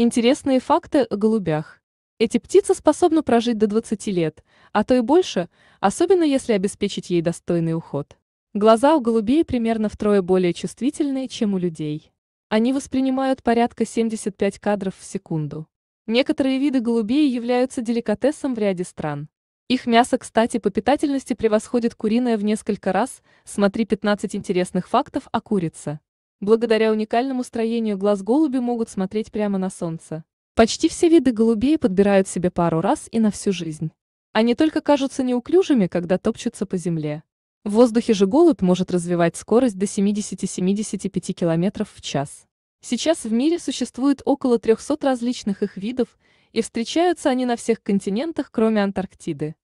Интересные факты о голубях. Эти птицы способны прожить до 20 лет, а то и больше, особенно если обеспечить ей достойный уход. Глаза у голубей примерно втрое более чувствительные, чем у людей. Они воспринимают порядка 75 кадров в секунду. Некоторые виды голубей являются деликатесом в ряде стран. Их мясо, кстати, по питательности превосходит куриное в несколько раз. Смотри 15 интересных фактов о курице. Благодаря уникальному строению глаз голуби могут смотреть прямо на солнце. Почти все виды голубей подбирают себе пару раз и на всю жизнь. Они только кажутся неуклюжими, когда топчутся по земле. В воздухе же голубь может развивать скорость до 70-75 км в час. Сейчас в мире существует около 300 различных их видов, и встречаются они на всех континентах, кроме Антарктиды.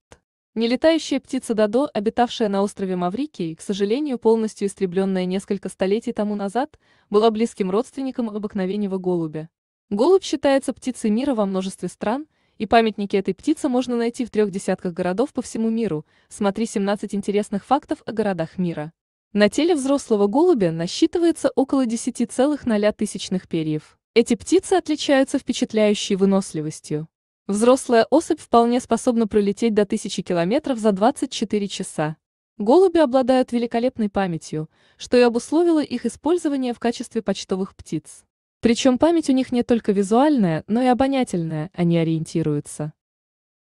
Нелетающая птица Дадо, обитавшая на острове Маврикии, к сожалению, полностью истребленная несколько столетий тому назад, была близким родственником обыкновенного голубя. Голубь считается птицей мира во множестве стран, и памятники этой птицы можно найти в трех десятках городов по всему миру. Смотри 17 интересных фактов о городах мира. На теле взрослого голубя насчитывается около 10,0 тысячных перьев. Эти птицы отличаются впечатляющей выносливостью. Взрослая особь вполне способна пролететь до тысячи километров за 24 часа. Голуби обладают великолепной памятью, что и обусловило их использование в качестве почтовых птиц. Причем память у них не только визуальная, но и обонятельная, они ориентируются.